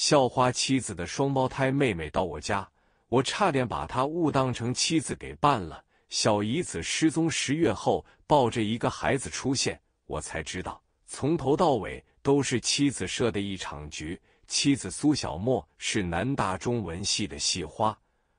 校花妻子的双胞胎妹妹到我家，我差点把她误当成妻子给办了。小姨子失踪十月后，抱着一个孩子出现，我才知道从头到尾都是妻子设的一场局。妻子苏小沫是南大中文系的系花，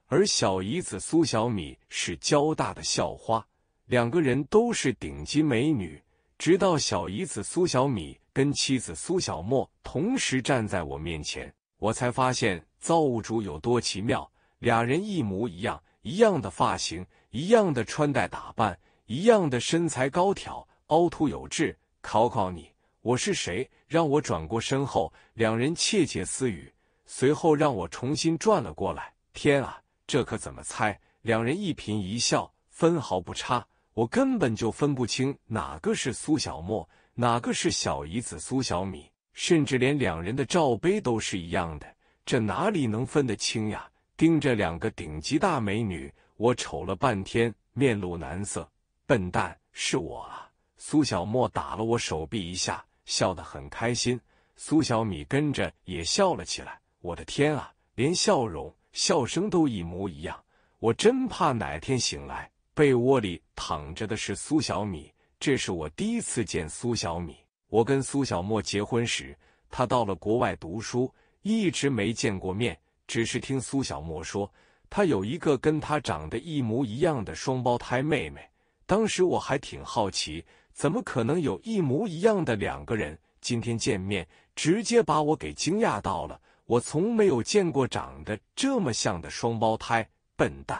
而小姨子苏小米是交大的校花，两个人都是顶级美女。直到小姨子苏小米。跟妻子苏小沫同时站在我面前，我才发现造物主有多奇妙。俩人一模一样，一样的发型，一样的穿戴打扮，一样的身材高挑、凹凸有致。考考你，我是谁？让我转过身后，两人窃窃私语，随后让我重新转了过来。天啊，这可怎么猜？两人一颦一笑，分毫不差，我根本就分不清哪个是苏小沫。哪个是小姨子苏小米？甚至连两人的罩杯都是一样的，这哪里能分得清呀？盯着两个顶级大美女，我瞅了半天，面露难色。笨蛋，是我啊！苏小沫打了我手臂一下，笑得很开心。苏小米跟着也笑了起来。我的天啊，连笑容、笑声都一模一样。我真怕哪天醒来，被窝里躺着的是苏小米。这是我第一次见苏小米。我跟苏小沫结婚时，她到了国外读书，一直没见过面，只是听苏小沫说她有一个跟她长得一模一样的双胞胎妹妹。当时我还挺好奇，怎么可能有一模一样的两个人？今天见面，直接把我给惊讶到了。我从没有见过长得这么像的双胞胎。笨蛋，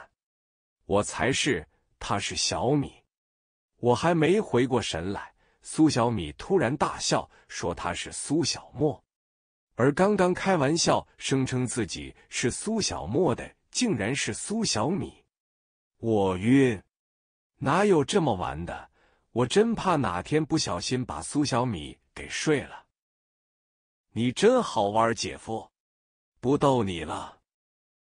我才是，她是小米。我还没回过神来，苏小米突然大笑，说他是苏小莫。而刚刚开玩笑声称自己是苏小莫的，竟然是苏小米。我晕，哪有这么玩的？我真怕哪天不小心把苏小米给睡了。你真好玩，姐夫，不逗你了。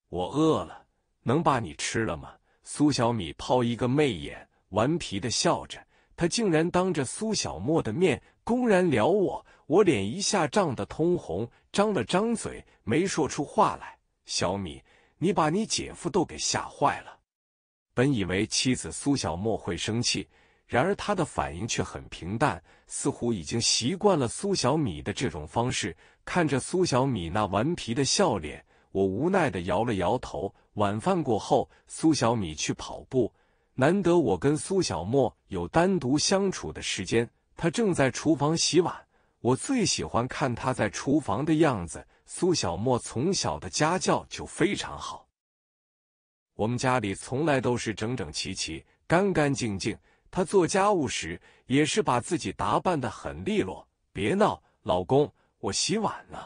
我饿了，能把你吃了吗？苏小米抛一个媚眼。顽皮的笑着，他竟然当着苏小沫的面公然撩我，我脸一下涨得通红，张了张嘴，没说出话来。小米，你把你姐夫都给吓坏了。本以为妻子苏小沫会生气，然而他的反应却很平淡，似乎已经习惯了苏小米的这种方式。看着苏小米那顽皮的笑脸，我无奈的摇了摇头。晚饭过后，苏小米去跑步。难得我跟苏小沫有单独相处的时间，他正在厨房洗碗。我最喜欢看他在厨房的样子。苏小沫从小的家教就非常好，我们家里从来都是整整齐齐、干干净净。他做家务时也是把自己打扮的很利落。别闹，老公，我洗碗呢。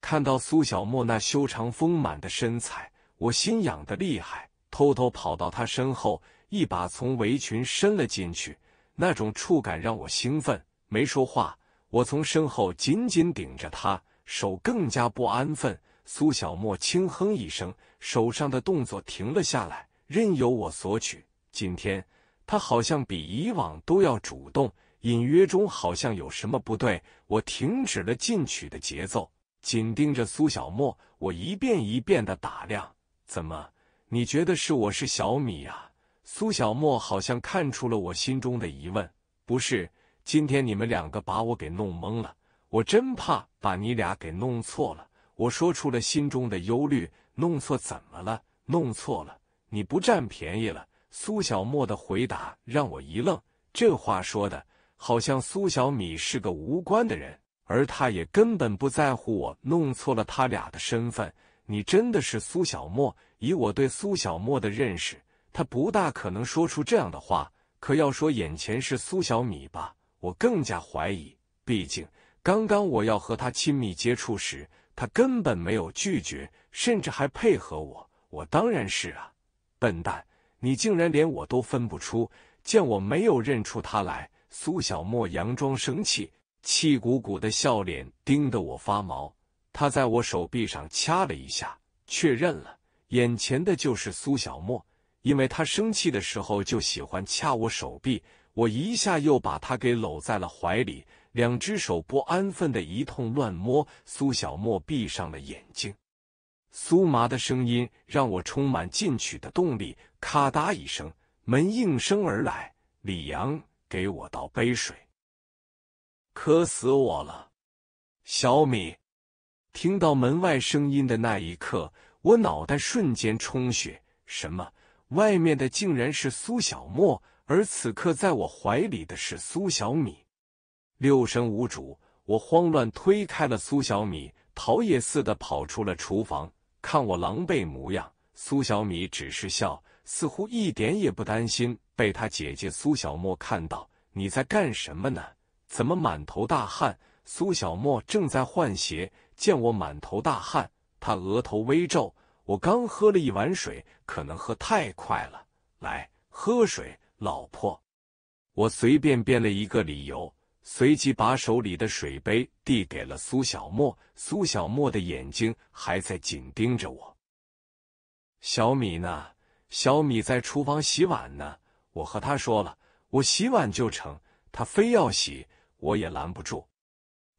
看到苏小沫那修长丰满的身材，我心痒的厉害，偷偷跑到他身后。一把从围裙伸了进去，那种触感让我兴奋。没说话，我从身后紧紧顶着他，手更加不安分。苏小沫轻哼一声，手上的动作停了下来，任由我索取。今天他好像比以往都要主动，隐约中好像有什么不对。我停止了进取的节奏，紧盯着苏小沫，我一遍一遍的打量。怎么？你觉得是我是小米啊？苏小莫好像看出了我心中的疑问，不是？今天你们两个把我给弄懵了，我真怕把你俩给弄错了。我说出了心中的忧虑，弄错怎么了？弄错了，你不占便宜了。苏小莫的回答让我一愣，这话说的，好像苏小米是个无关的人，而他也根本不在乎我弄错了他俩的身份。你真的是苏小莫？以我对苏小莫的认识。他不大可能说出这样的话，可要说眼前是苏小米吧，我更加怀疑。毕竟刚刚我要和他亲密接触时，他根本没有拒绝，甚至还配合我。我当然是啊，笨蛋，你竟然连我都分不出！见我没有认出他来，苏小莫佯装生气，气鼓鼓的笑脸盯得我发毛。他在我手臂上掐了一下，确认了，眼前的就是苏小莫。因为他生气的时候就喜欢掐我手臂，我一下又把他给搂在了怀里，两只手不安分的一通乱摸。苏小沫闭上了眼睛，苏麻的声音让我充满进取的动力。咔嗒一声，门应声而来。李阳，给我倒杯水，渴死我了。小米，听到门外声音的那一刻，我脑袋瞬间充血。什么？外面的竟然是苏小莫，而此刻在我怀里的是苏小米。六神无主，我慌乱推开了苏小米，逃也似的跑出了厨房。看我狼狈模样，苏小米只是笑，似乎一点也不担心被他姐姐苏小莫看到。你在干什么呢？怎么满头大汗？苏小莫正在换鞋，见我满头大汗，他额头微皱。我刚喝了一碗水，可能喝太快了。来喝水，老婆。我随便编了一个理由，随即把手里的水杯递给了苏小莫。苏小莫的眼睛还在紧盯着我。小米呢？小米在厨房洗碗呢。我和他说了，我洗碗就成，他非要洗，我也拦不住。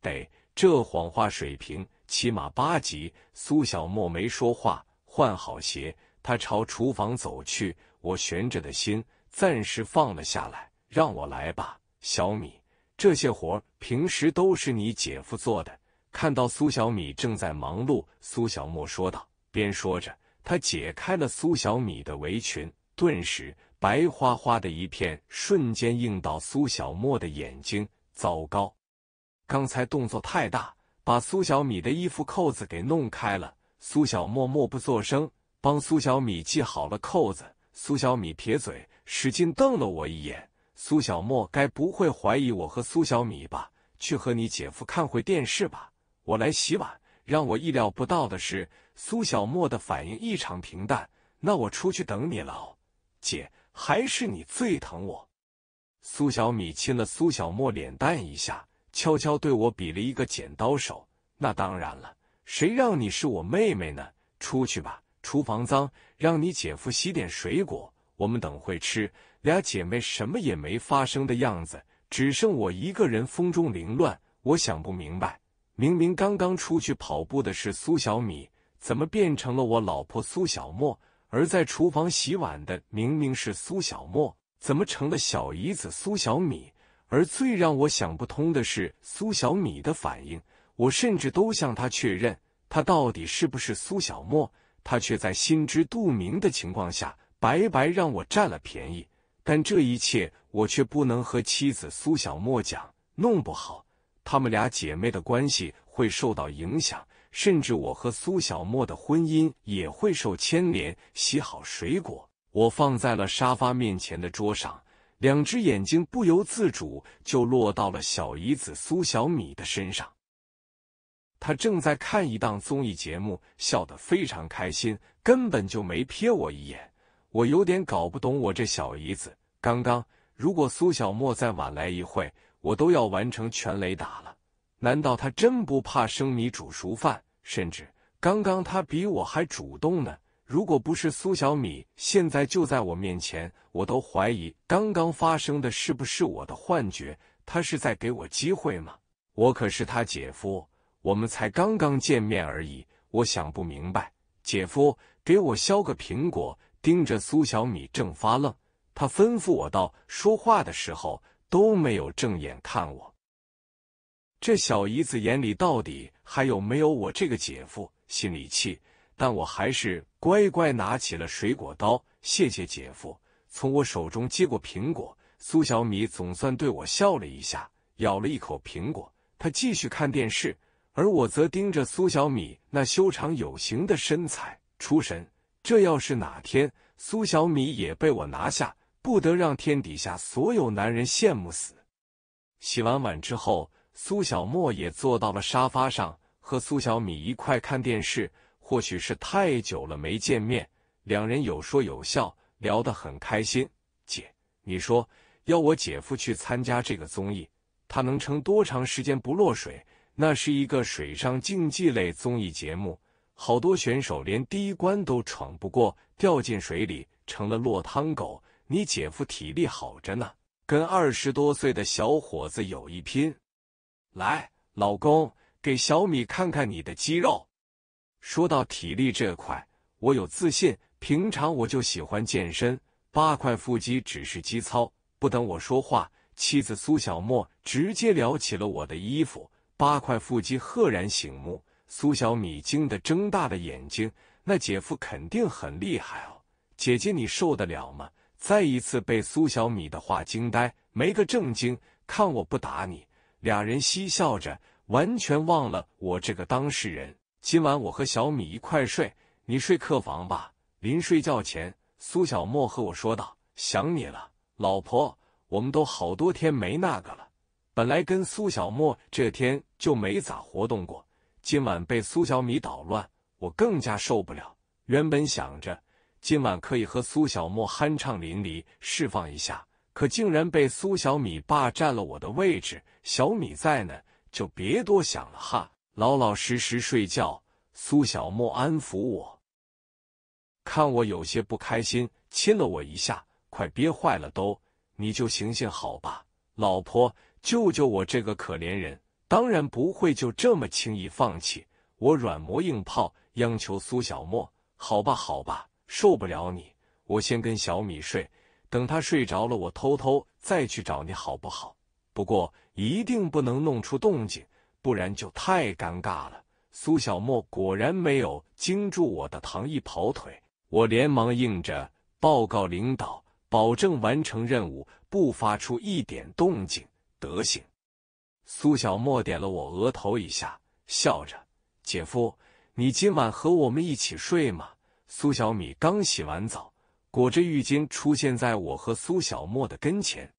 得，这谎话水平起码八级。苏小莫没说话。换好鞋，他朝厨房走去。我悬着的心暂时放了下来。让我来吧，小米。这些活平时都是你姐夫做的。看到苏小米正在忙碌，苏小莫说道，边说着，他解开了苏小米的围裙，顿时白花花的一片，瞬间映到苏小莫的眼睛。糟糕，刚才动作太大，把苏小米的衣服扣子给弄开了。苏小沫默不作声，帮苏小米系好了扣子。苏小米撇嘴，使劲瞪了我一眼。苏小沫该不会怀疑我和苏小米吧？去和你姐夫看会电视吧，我来洗碗。让我意料不到的是，苏小沫的反应异常平淡。那我出去等你了，姐，还是你最疼我。苏小米亲了苏小沫脸蛋一下，悄悄对我比了一个剪刀手。那当然了。谁让你是我妹妹呢？出去吧，厨房脏，让你姐夫洗点水果，我们等会吃。俩姐妹什么也没发生的样子，只剩我一个人风中凌乱。我想不明白，明明刚刚出去跑步的是苏小米，怎么变成了我老婆苏小莫？而在厨房洗碗的明明是苏小莫，怎么成了小姨子苏小米？而最让我想不通的是苏小米的反应。我甚至都向他确认，他到底是不是苏小沫？他却在心知肚明的情况下，白白让我占了便宜。但这一切，我却不能和妻子苏小沫讲，弄不好，他们俩姐妹的关系会受到影响，甚至我和苏小沫的婚姻也会受牵连。洗好水果，我放在了沙发面前的桌上，两只眼睛不由自主就落到了小姨子苏小米的身上。他正在看一档综艺节目，笑得非常开心，根本就没瞥我一眼。我有点搞不懂，我这小姨子刚刚，如果苏小沫再晚来一会，我都要完成全雷打了。难道他真不怕生米煮熟饭？甚至刚刚他比我还主动呢。如果不是苏小米现在就在我面前，我都怀疑刚刚发生的是不是我的幻觉？他是在给我机会吗？我可是他姐夫。我们才刚刚见面而已，我想不明白。姐夫，给我削个苹果。盯着苏小米正发愣，他吩咐我道：“说话的时候都没有正眼看我。”这小姨子眼里到底还有没有我这个姐夫？心里气，但我还是乖乖拿起了水果刀。谢谢姐夫。从我手中接过苹果，苏小米总算对我笑了一下，咬了一口苹果。他继续看电视。而我则盯着苏小米那修长有型的身材出神。这要是哪天苏小米也被我拿下，不得让天底下所有男人羡慕死！洗完碗之后，苏小沫也坐到了沙发上，和苏小米一块看电视。或许是太久了没见面，两人有说有笑，聊得很开心。姐，你说要我姐夫去参加这个综艺，他能撑多长时间不落水？那是一个水上竞技类综艺节目，好多选手连第一关都闯不过，掉进水里成了落汤狗。你姐夫体力好着呢，跟二十多岁的小伙子有一拼。来，老公，给小米看看你的肌肉。说到体力这块，我有自信。平常我就喜欢健身，八块腹肌只是肌操。不等我说话，妻子苏小沫直接撩起了我的衣服。八块腹肌赫然醒目，苏小米惊得睁大了眼睛。那姐夫肯定很厉害哦，姐姐你受得了吗？再一次被苏小米的话惊呆，没个正经，看我不打你！俩人嬉笑着，完全忘了我这个当事人。今晚我和小米一块睡，你睡客房吧。临睡觉前，苏小莫和我说道：“想你了，老婆，我们都好多天没那个了。”本来跟苏小沫这天就没咋活动过，今晚被苏小米捣乱，我更加受不了。原本想着今晚可以和苏小沫酣畅淋漓释放一下，可竟然被苏小米霸占了我的位置。小米在呢，就别多想了哈，老老实实睡觉。苏小沫安抚我，看我有些不开心，亲了我一下，快憋坏了都。你就行行好吧，老婆。救救我这个可怜人！当然不会就这么轻易放弃。我软磨硬泡，央求苏小沫：“好吧，好吧，受不了你，我先跟小米睡。等他睡着了，我偷偷再去找你，好不好？不过一定不能弄出动静，不然就太尴尬了。”苏小沫果然没有惊住我的糖衣跑腿，我连忙应着：“报告领导，保证完成任务，不发出一点动静。”德行，苏小沫点了我额头一下，笑着：“姐夫，你今晚和我们一起睡吗？”苏小米刚洗完澡，裹着浴巾出现在我和苏小沫的跟前。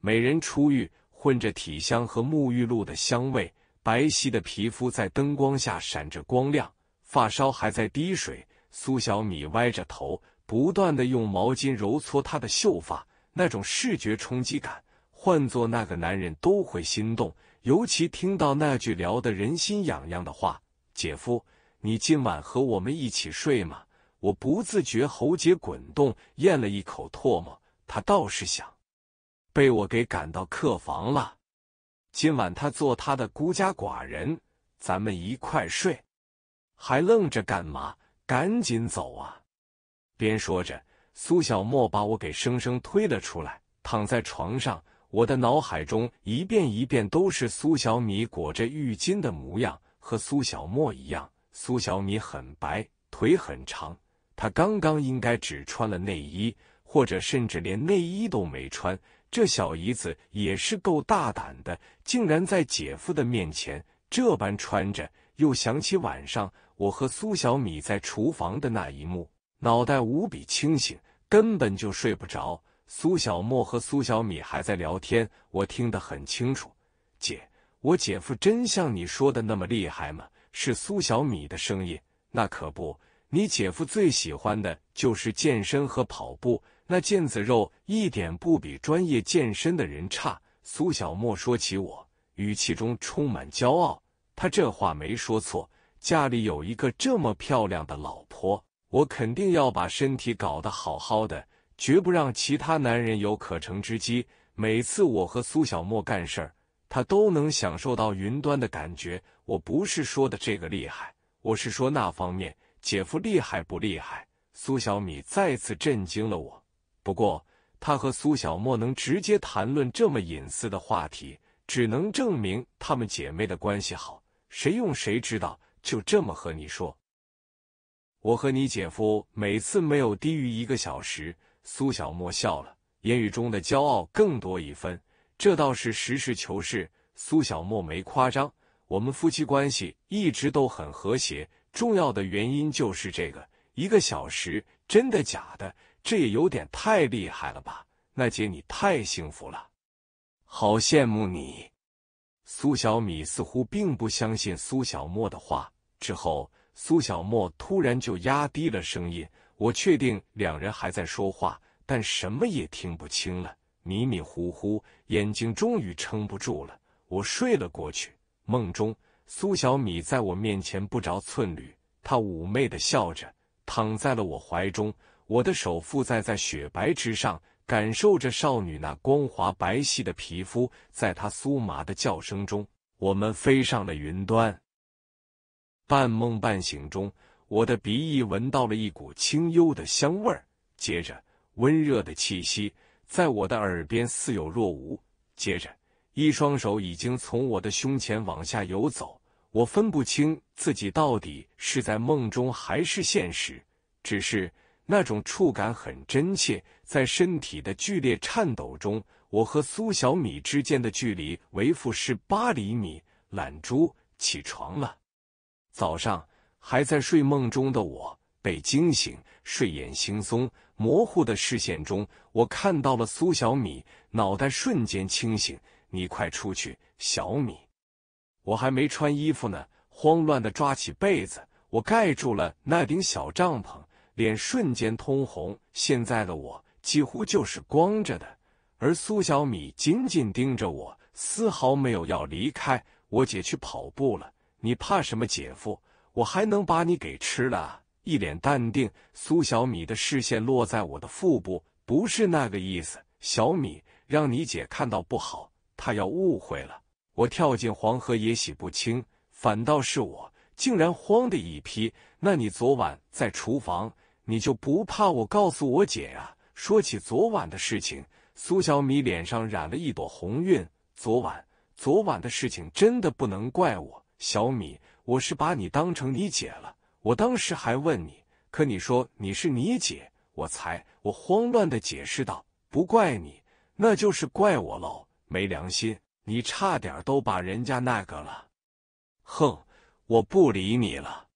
美人出浴，混着体香和沐浴露的香味，白皙的皮肤在灯光下闪着光亮，发梢还在滴水。苏小米歪着头，不断的用毛巾揉搓她的秀发，那种视觉冲击感。换做那个男人，都会心动。尤其听到那句聊得人心痒痒的话：“姐夫，你今晚和我们一起睡吗？”我不自觉喉结滚动，咽了一口唾沫。他倒是想被我给赶到客房了。今晚他做他的孤家寡人，咱们一块睡。还愣着干嘛？赶紧走啊！边说着，苏小沫把我给生生推了出来，躺在床上。我的脑海中一遍一遍都是苏小米裹着浴巾的模样，和苏小沫一样。苏小米很白，腿很长。她刚刚应该只穿了内衣，或者甚至连内衣都没穿。这小姨子也是够大胆的，竟然在姐夫的面前这般穿着。又想起晚上我和苏小米在厨房的那一幕，脑袋无比清醒，根本就睡不着。苏小莫和苏小米还在聊天，我听得很清楚。姐，我姐夫真像你说的那么厉害吗？是苏小米的声音。那可不，你姐夫最喜欢的就是健身和跑步，那腱子肉一点不比专业健身的人差。苏小莫说起我，语气中充满骄傲。他这话没说错，家里有一个这么漂亮的老婆，我肯定要把身体搞得好好的。绝不让其他男人有可乘之机。每次我和苏小莫干事儿，他都能享受到云端的感觉。我不是说的这个厉害，我是说那方面，姐夫厉害不厉害？苏小米再次震惊了我。不过，他和苏小莫能直接谈论这么隐私的话题，只能证明他们姐妹的关系好。谁用谁知道。就这么和你说，我和你姐夫每次没有低于一个小时。苏小莫笑了，言语中的骄傲更多一分。这倒是实事求是，苏小莫没夸张。我们夫妻关系一直都很和谐，重要的原因就是这个。一个小时，真的假的？这也有点太厉害了吧？娜姐，你太幸福了，好羡慕你。苏小米似乎并不相信苏小莫的话，之后苏小莫突然就压低了声音。我确定两人还在说话，但什么也听不清了，迷迷糊糊，眼睛终于撑不住了，我睡了过去。梦中，苏小米在我面前不着寸缕，她妩媚的笑着，躺在了我怀中，我的手附在在雪白之上，感受着少女那光滑白皙的皮肤，在她酥麻的叫声中，我们飞上了云端。半梦半醒中。我的鼻翼闻到了一股清幽的香味儿，接着温热的气息在我的耳边似有若无。接着，一双手已经从我的胸前往下游走，我分不清自己到底是在梦中还是现实，只是那种触感很真切。在身体的剧烈颤抖中，我和苏小米之间的距离为负十八厘米。懒猪，起床了，早上。还在睡梦中的我被惊醒，睡眼惺忪，模糊的视线中，我看到了苏小米，脑袋瞬间清醒。你快出去，小米！我还没穿衣服呢，慌乱的抓起被子，我盖住了那顶小帐篷，脸瞬间通红。现在的我几乎就是光着的，而苏小米紧紧盯着我，丝毫没有要离开。我姐去跑步了，你怕什么，姐夫？我还能把你给吃了？一脸淡定，苏小米的视线落在我的腹部，不是那个意思。小米，让你姐看到不好，她要误会了，我跳进黄河也洗不清。反倒是我，竟然慌的一批。那你昨晚在厨房，你就不怕我告诉我姐啊？说起昨晚的事情，苏小米脸上染了一朵红晕。昨晚，昨晚的事情真的不能怪我，小米。我是把你当成你姐了，我当时还问你，可你说你是你姐，我才我慌乱的解释道，不怪你，那就是怪我喽，没良心，你差点都把人家那个了，哼，我不理你了。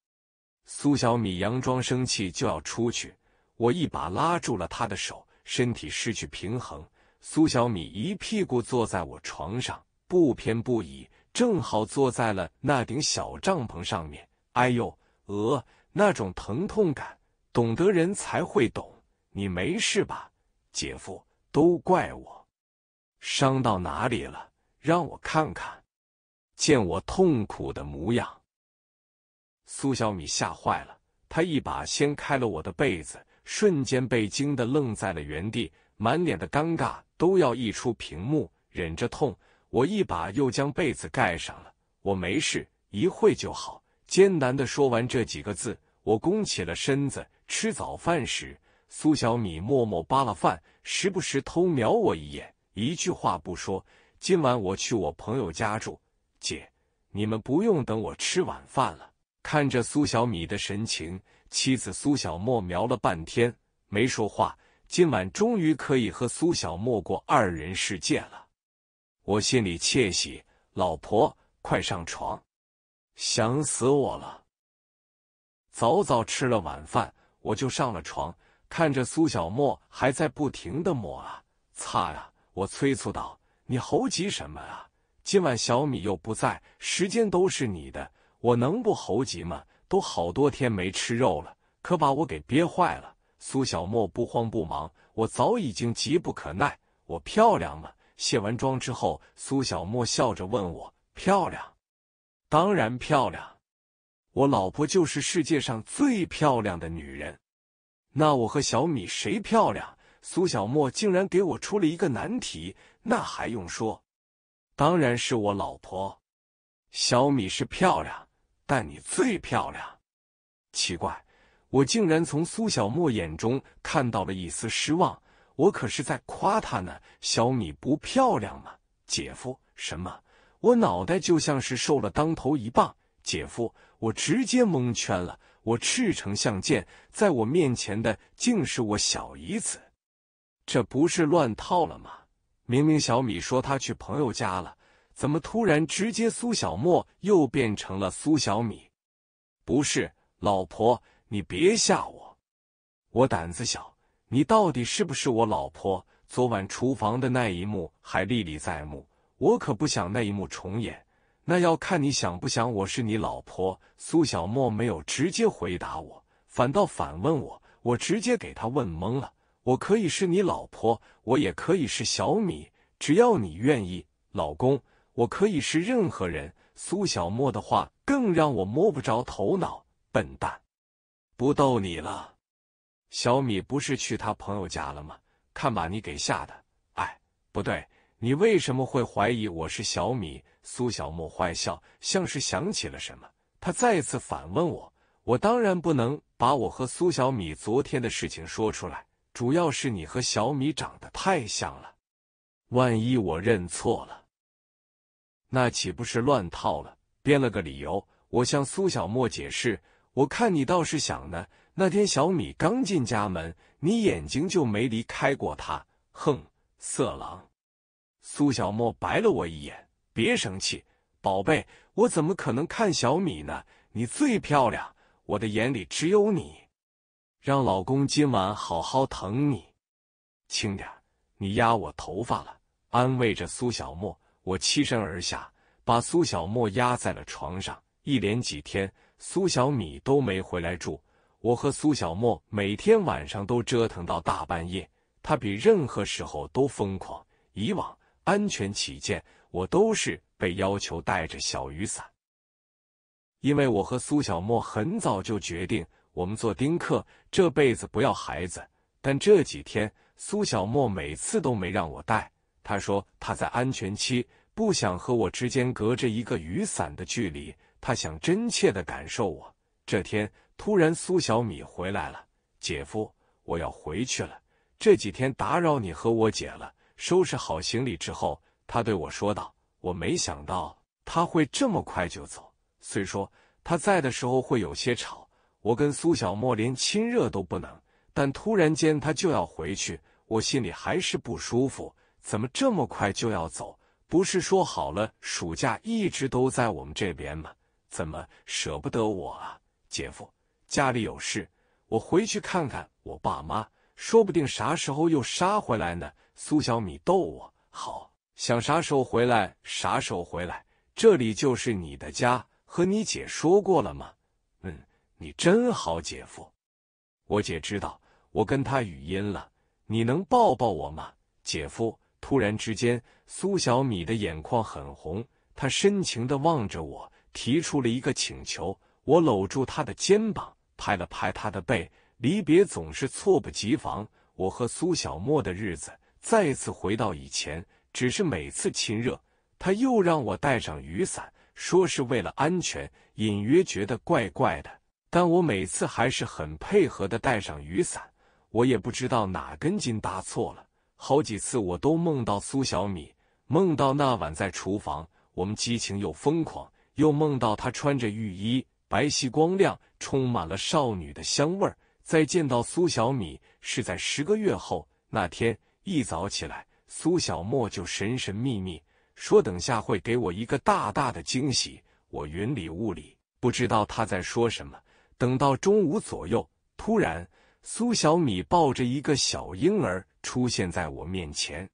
苏小米佯装生气就要出去，我一把拉住了她的手，身体失去平衡，苏小米一屁股坐在我床上，不偏不倚。正好坐在了那顶小帐篷上面。哎呦，鹅那种疼痛感，懂得人才会懂。你没事吧，姐夫？都怪我，伤到哪里了？让我看看。见我痛苦的模样，苏小米吓坏了，他一把掀开了我的被子，瞬间被惊得愣在了原地，满脸的尴尬都要溢出屏幕，忍着痛。我一把又将被子盖上了，我没事，一会就好。艰难的说完这几个字，我弓起了身子。吃早饭时，苏小米默默扒了饭，时不时偷瞄我一眼，一句话不说。今晚我去我朋友家住，姐，你们不用等我吃晚饭了。看着苏小米的神情，妻子苏小莫瞄了半天没说话。今晚终于可以和苏小莫过二人世界了。我心里窃喜，老婆，快上床，想死我了。早早吃了晚饭，我就上了床，看着苏小沫还在不停的抹啊擦呀，我催促道：“你猴急什么啊？今晚小米又不在，时间都是你的，我能不猴急吗？都好多天没吃肉了，可把我给憋坏了。”苏小沫不慌不忙，我早已经急不可耐，我漂亮吗？卸完妆之后，苏小沫笑着问我：“漂亮？当然漂亮，我老婆就是世界上最漂亮的女人。那我和小米谁漂亮？”苏小沫竟然给我出了一个难题。那还用说？当然是我老婆。小米是漂亮，但你最漂亮。奇怪，我竟然从苏小沫眼中看到了一丝失望。我可是在夸她呢，小米不漂亮吗？姐夫，什么？我脑袋就像是受了当头一棒，姐夫，我直接蒙圈了。我赤诚相见，在我面前的竟是我小姨子，这不是乱套了吗？明明小米说她去朋友家了，怎么突然直接苏小沫又变成了苏小米？不是，老婆，你别吓我，我胆子小。你到底是不是我老婆？昨晚厨房的那一幕还历历在目，我可不想那一幕重演。那要看你想不想我是你老婆。苏小沫没有直接回答我，反倒反问我，我直接给他问懵了。我可以是你老婆，我也可以是小米，只要你愿意，老公，我可以是任何人。苏小沫的话更让我摸不着头脑。笨蛋，不逗你了。小米不是去他朋友家了吗？看把你给吓的！哎，不对，你为什么会怀疑我是小米？苏小沫坏笑，像是想起了什么，他再次反问我。我当然不能把我和苏小米昨天的事情说出来，主要是你和小米长得太像了，万一我认错了，那岂不是乱套了？编了个理由，我向苏小沫解释。我看你倒是想呢。那天小米刚进家门，你眼睛就没离开过他。哼，色狼！苏小沫白了我一眼，别生气，宝贝，我怎么可能看小米呢？你最漂亮，我的眼里只有你，让老公今晚好好疼你。轻点，你压我头发了。安慰着苏小沫，我栖身而下，把苏小沫压在了床上。一连几天，苏小米都没回来住。我和苏小沫每天晚上都折腾到大半夜，他比任何时候都疯狂。以往安全起见，我都是被要求带着小雨伞，因为我和苏小沫很早就决定，我们做丁克，这辈子不要孩子。但这几天，苏小沫每次都没让我带，他说他在安全期，不想和我之间隔着一个雨伞的距离，他想真切的感受我。这天突然，苏小米回来了。姐夫，我要回去了。这几天打扰你和我姐了。收拾好行李之后，他对我说道：“我没想到他会这么快就走。虽说他在的时候会有些吵，我跟苏小莫连亲热都不能，但突然间他就要回去，我心里还是不舒服。怎么这么快就要走？不是说好了暑假一直都在我们这边吗？怎么舍不得我啊？”姐夫，家里有事，我回去看看我爸妈，说不定啥时候又杀回来呢。苏小米逗我，好想啥时候回来啥时候回来。这里就是你的家，和你姐说过了吗？嗯，你真好，姐夫。我姐知道我跟她语音了，你能抱抱我吗，姐夫？突然之间，苏小米的眼眶很红，她深情的望着我，提出了一个请求。我搂住他的肩膀，拍了拍他的背。离别总是猝不及防。我和苏小沫的日子再次回到以前，只是每次亲热，他又让我带上雨伞，说是为了安全。隐约觉得怪怪的，但我每次还是很配合的带上雨伞。我也不知道哪根筋搭错了，好几次我都梦到苏小米，梦到那晚在厨房，我们激情又疯狂，又梦到他穿着浴衣。白皙光亮，充满了少女的香味儿。再见到苏小米是在十个月后那天一早起来，苏小莫就神神秘秘说：“等下会给我一个大大的惊喜。”我云里雾里，不知道他在说什么。等到中午左右，突然苏小米抱着一个小婴儿出现在我面前。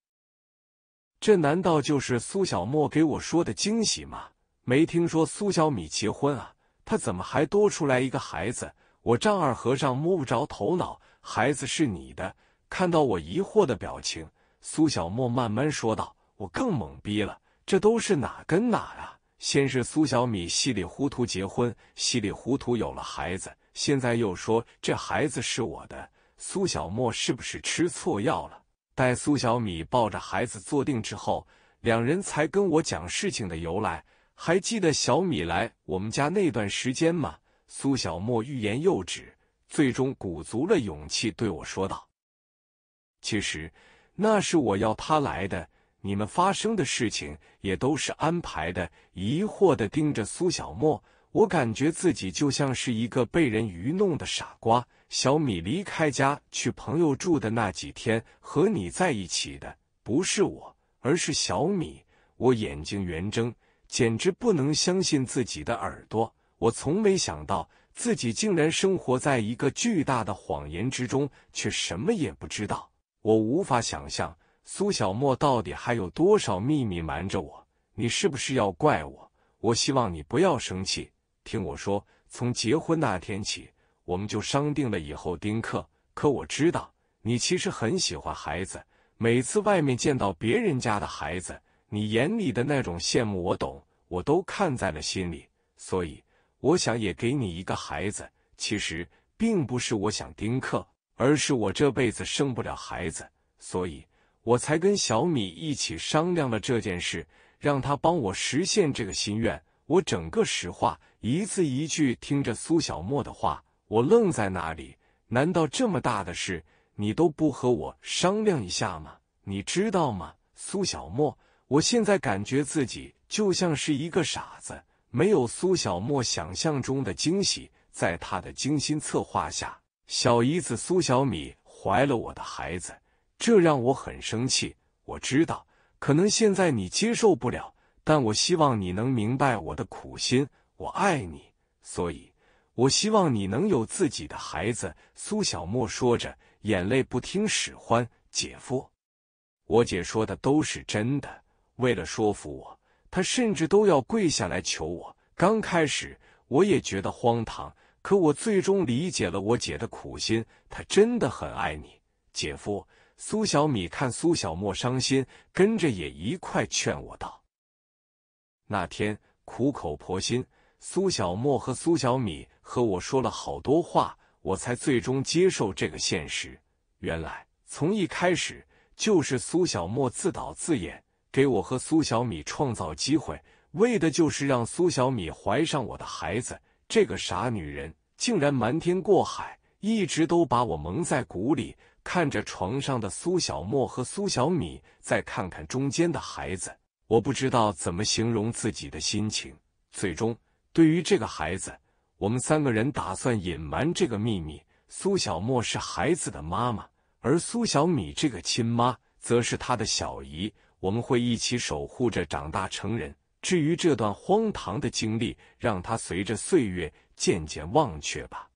这难道就是苏小莫给我说的惊喜吗？没听说苏小米结婚啊。他怎么还多出来一个孩子？我丈二和尚摸不着头脑。孩子是你的。看到我疑惑的表情，苏小沫慢慢说道。我更懵逼了，这都是哪跟哪啊？先是苏小米稀里糊涂结婚，稀里糊涂有了孩子，现在又说这孩子是我的。苏小沫是不是吃错药了？待苏小米抱着孩子坐定之后，两人才跟我讲事情的由来。还记得小米来我们家那段时间吗？苏小沫欲言又止，最终鼓足了勇气对我说道：“其实那是我要他来的，你们发生的事情也都是安排的。”疑惑的盯着苏小沫，我感觉自己就像是一个被人愚弄的傻瓜。小米离开家去朋友住的那几天，和你在一起的不是我，而是小米。我眼睛圆睁。简直不能相信自己的耳朵！我从没想到自己竟然生活在一个巨大的谎言之中，却什么也不知道。我无法想象苏小沫到底还有多少秘密瞒着我。你是不是要怪我？我希望你不要生气，听我说，从结婚那天起，我们就商定了以后丁克。可我知道你其实很喜欢孩子，每次外面见到别人家的孩子。你眼里的那种羡慕，我懂，我都看在了心里。所以，我想也给你一个孩子。其实，并不是我想丁克，而是我这辈子生不了孩子，所以我才跟小米一起商量了这件事，让他帮我实现这个心愿。我整个实话，一字一句听着苏小沫的话，我愣在那里。难道这么大的事，你都不和我商量一下吗？你知道吗，苏小沫？我现在感觉自己就像是一个傻子，没有苏小莫想象中的惊喜。在他的精心策划下，小姨子苏小米怀了我的孩子，这让我很生气。我知道，可能现在你接受不了，但我希望你能明白我的苦心。我爱你，所以我希望你能有自己的孩子。苏小莫说着，眼泪不听使唤。姐夫，我姐说的都是真的。为了说服我，他甚至都要跪下来求我。刚开始我也觉得荒唐，可我最终理解了我姐的苦心，她真的很爱你，姐夫。苏小米看苏小莫伤心，跟着也一块劝我道：“那天苦口婆心，苏小莫和苏小米和我说了好多话，我才最终接受这个现实。原来从一开始就是苏小莫自导自演。”给我和苏小米创造机会，为的就是让苏小米怀上我的孩子。这个傻女人竟然瞒天过海，一直都把我蒙在鼓里。看着床上的苏小莫和苏小米，再看看中间的孩子，我不知道怎么形容自己的心情。最终，对于这个孩子，我们三个人打算隐瞒这个秘密。苏小莫是孩子的妈妈，而苏小米这个亲妈则是他的小姨。我们会一起守护着长大成人。至于这段荒唐的经历，让它随着岁月渐渐忘却吧。